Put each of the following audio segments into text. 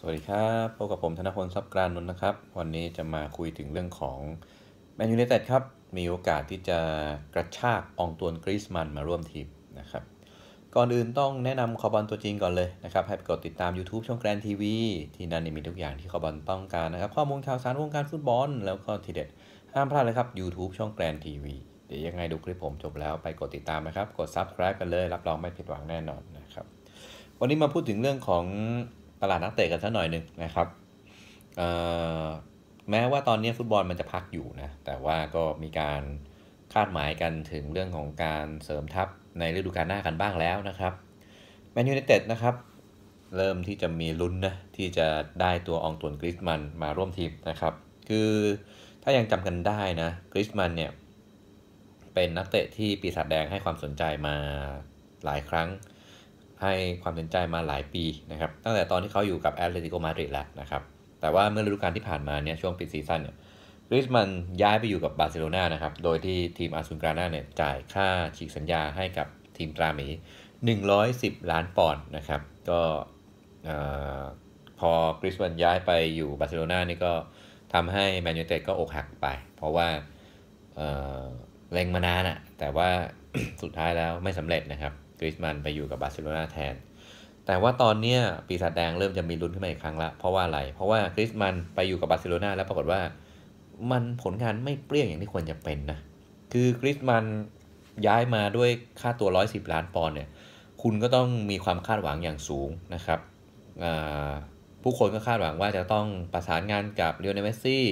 สวัสดีครับ พบกับผมธนพลทรัพย์กรานนท์นะครับ วันนี้จะมาคุยถึงเรื่องของ แมนยูเนเต็ดครับ มีโอกาสที่จะกระชากองตวนกริสมันมาร่วมทีมนะครับ ก่อนอื่นต้องแนะนำคอบอลตัวจริงก่อนเลยนะครับ ให้กดติดตาม YouTube ช่องแกรนทีวีที่นั่นมีทุกอย่างที่คอบอลต้องการนะครับ ข้อมูลข่าวสารวงการฟุตบอลแล้วก็ทีเด็ดห้ามพลาดเลยครับ YouTube ช่องแกรนทีวีเดี๋ยวยังไงดูคลิปผมจบแล้ว ไปกดติดตามนะครับกด Subscribe กันเลย รับรองไม่ผิดหวังแน่นอนนะครับวันนี้มาพูดถึงเรื่องของลาดนักเตะกันสักหน่อยหนึ่งนะครับแม้ว่าตอนนี้ฟุตบอลมันจะพักอยู่นะแต่ว่าก็มีการคาดหมายกันถึงเรื่องของการเสริมทัพในฤดูกาลหน้ากันบ้างแล้วนะครับแมนยูไนเต็ดนะครับ เริ่มที่จะมีลุ้นนะที่จะได้ตัวองตวนกริสมันมาร่วมทีมนะครับ คือถ้ายังจำกันได้นะกริสมันเนี่ยเป็นนักเตะที่ปีศาจแดงให้ความสนใจมาหลายครั้งให้ความสนใจมาหลายปีนะครับ ตั้งแต่ตอนที่เขาอยู่กับแอตเลติโกมาดริดแล้วนะครับ แต่ว่าเมื่อฤดูกาลที่ผ่านมาเนี่ยช่วงปิดซีซั่นเนี่ยกริสมันย้ายไปอยู่กับบาร์เซโลนานะครับ โดยที่ทีมอาซูนกราน่าเนี่ยจ่ายค่าฉีกสัญญาให้กับทีมตราหมี110 ล้านปอนด์นะครับ ก็พอกริสมันย้ายไปอยู่บาร์เซโลนานี่ก็ทำให้แมนยูเต็ดก็อกหักไป เพราะว่าเล็งมานานอะแต่ว่าสุดท้ายแล้วไม่สำเร็จนะครับกริชมันไปอยู่กับบาร์เซโลนาแทน แต่ว่าตอนเนี้ยปีศาจแดงเริ่มจะมีลุ้นขึ้นมาอีกครั้งละ เพราะว่าอะไร เพราะว่ากริสมันไปอยู่กับบาร์เซโลนาแล้วปรากฏว่ามันผลงานไม่เปรี้ยงอย่างที่ควรจะเป็นนะ คือกริสมันย้ายมาด้วยค่าตัว110 ล้านปอนด์เนี่ย คุณก็ต้องมีความคาดหวังอย่างสูงนะครับผู้คนก็คาดหวังว่าจะต้องประสานงานกับเรียวเนเมสซี่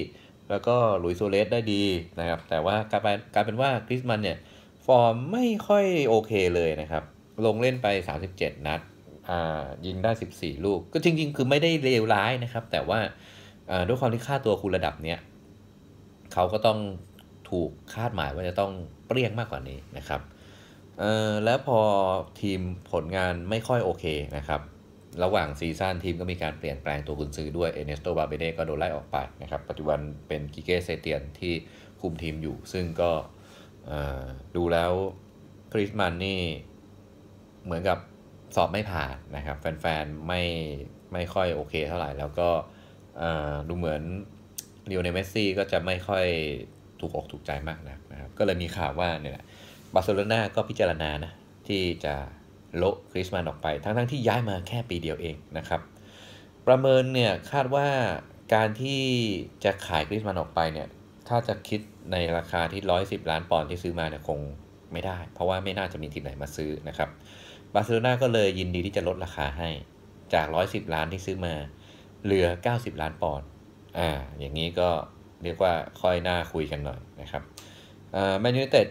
แล้วก็ลุยโซเลสได้ดีนะครับ แต่ว่ากลายเป็นว่าคริสมันเนี่ยฟอร์ม ไม่ค่อยโอเคเลยนะครับ ลงเล่นไป 37 นัดยิงได้ 14 ลูก ก็จริง ๆ คือไม่ได้เลวร้ายนะครับ แต่ว่าด้วยความที่ค่าตัวคุณระดับเนี้ยเขาก็ต้องถูกคาดหมายว่าจะต้องเปรี้ยงมากกว่านี้นะครับ แล้วพอทีมผลงานไม่ค่อยโอเคนะครับ ระหว่างซีซั่นทีมก็มีการเปลี่ยนแปลงตัวกุนซือด้วยเอเนสโตบาเบเดก็โดนไล่ออกไปนะครับปัจจุบันเป็นกิเกเซเตียนที่คุมทีมอยู่ซึ่งก็ดูแล้วคริสมันนี่เหมือนกับสอบไม่ผ่านนะครับแฟนๆ ไม่ไม่ค่อยโอเคเท่าไหร่ แล้วก็ดูเหมือนเรียวในเมสซี่ก็จะไม่ค่อยถูกอกถูกใจมากนะครับก็เลยมีข่าวว่าเนี่ยบาร์เซโลนาก็พิจารณานะที่จะโละคริสมันออกไปทั้งๆทที่ย้ายมาแค่ปีเดียวเองนะครับประเมินเนี่ยคาดว่าการที่จะขายคริสมันออกไปเนี่ยถ้าจะคิดในราคาที่ 110 ล้านปอนด์ที่ซื้อมาเนี่ยคงไม่ได้ เพราะว่าไม่น่าจะมีทีมไหนมาซื้อนะครับ บาร์เซโลนาก็เลยยินดีที่จะลดราคาให้จาก 110 ล้านที่ซื้อมาเหลือ 90 ล้านปอนด์อ่าอย่างนี้ก็เรียกว่าค่อยหน้าคุยกันหน่อยนะครับแมนยูเต็ด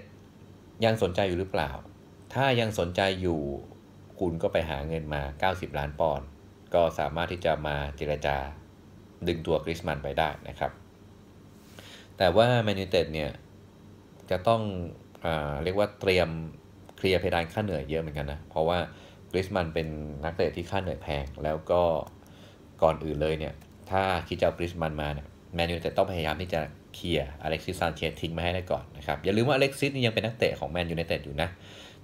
ยังสนใจอยู่หรือเปล่า ถ้ายังสนใจอยู่คุณก็ไปหาเงินมา 90 ล้านปอนด์ก็สามารถที่จะมาเจรจาดึงตัวคริสมันไปได้นะครับแต่ว่าแมนยูเต็ดเนี่ย จะต้องอเรียกว่าเตรียม เคลียร์เพดานค่าเหนื่อยเยอะเหมือนกันนะ เพราะว่ากริสมันเป็นนักเตะที่ค่าเหนื่อยแพงแล้วก็ก่อนอื่นเลยเนี่ย ถ้าคิดจะเอากริสมันมาเนี่ยแมนยูเต็ดต้องพยายามที่จะเคลียร์อเล็กซิสซานเชสทิ้งมาให้ได้ก่อนนะครับ อย่าลืมว่าอเล็กซิสนี่ยังเป็นนักเตะของแมนยูเต็ดอยู่นะ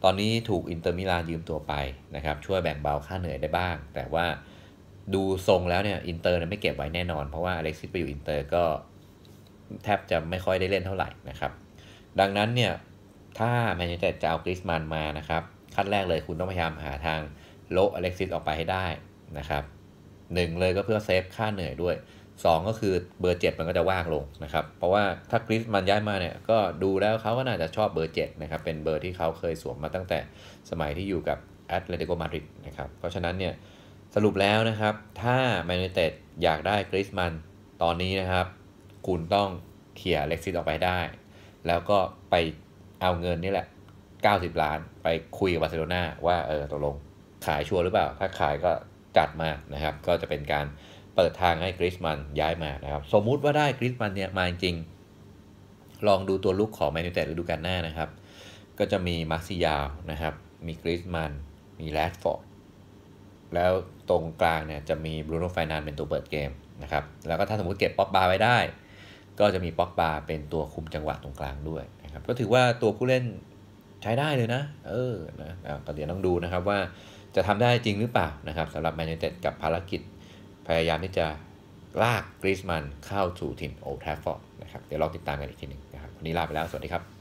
ตอนนี้ถูกอินเตอร์มิลานยืมตัวไปนะครับช่วยแบ่งเบาค่าเหนื่อยได้บ้าง แต่ว่าดูทรงแล้วเนี่ยอินเตอร์ไม่เก็บไว้แน่นอนเพราะว่าอเล็กซิสไปอยู่อินเตอร์ก็แทบจะไม่ค่อยได้เล่นเท่าไหร่นะครับ ดังนั้นเนี่ย ถ้าแมนยูไเต็ดจะเอากริสมันมานะครับขั้นแรกเลยคุณต้องพยายามหาทาง โลอเล็กซิสออกไปให้ได้นะครับหนึ่งเลยก็เพื่อเซฟค่าเหนื่อยด้วย 2 ก็คือเบอร์เจ็ดมันก็จะว่างลงนะครับ เพราะว่าถ้ากริสมันย้ายมาเนี่ย ก็ดูแล้วเขาก็น่าจะชอบเบอร์เจ็ดนะครับเป็นเบอร์ที่เขาเคยสวมมาตั้งแต่สมัยที่อยู่กับแอตเลติโกมาดริดนะครับเพราะฉะนั้นเนี่ยสรุปแล้วนะครับ ถ้าแมนยูเต็ดอยากได้กริสมันตอนนี้นะครับคุณต้องเขี่ยเล็กซิตออกไปได้ แล้วก็ไปเอาเงินนี่แหละ 90 ล้านไปคุยกับบาร์เซโลนาว่าเออตกลงขายชัวร์หรือเปล่า ถ้าขายก็จัดมานะครับ ก็จะเป็นการเปิดทางให้กริสมันย้ายมานะครับ สมมุติว่าได้กริสมันเนี่ยมาจริง ลองดูตัวลุกของแมนยูเต็ดฤดูกาลหน้านะครับ ก็จะมีมาร์ซิยาวนะครับ มีกริสมันมีแรดฟอร์ด แล้วตรงกลางเนี่ยจะมีบรูโน่ไฟนานเป็นตัวเปิดเกมนะครับ แล้วก็ถ้าสมมติเก็บป๊อปบาร์ไว้ได้ก็จะมีป็อกบาเป็นตัวคุมจังหวะตรงกลางด้วยนะครับก็ถือว่าตัวผู้เล่นใช้ได้เลยนะเออนะก็เดี๋ยวต้องดูนะครับว่าจะทำได้จริงหรือเปล่านะครับสำหรับแมนยูเต็ดกับภารกิจ พยายามที่จะลากกริสมันเข้าสู่ถิ่นโอแทฟฟอร์ดนะครับเดี๋ยวเราติดตามกันอีกทีหนึ่งนะครับวันนี้ลาไปแล้ว สวัสดีครับ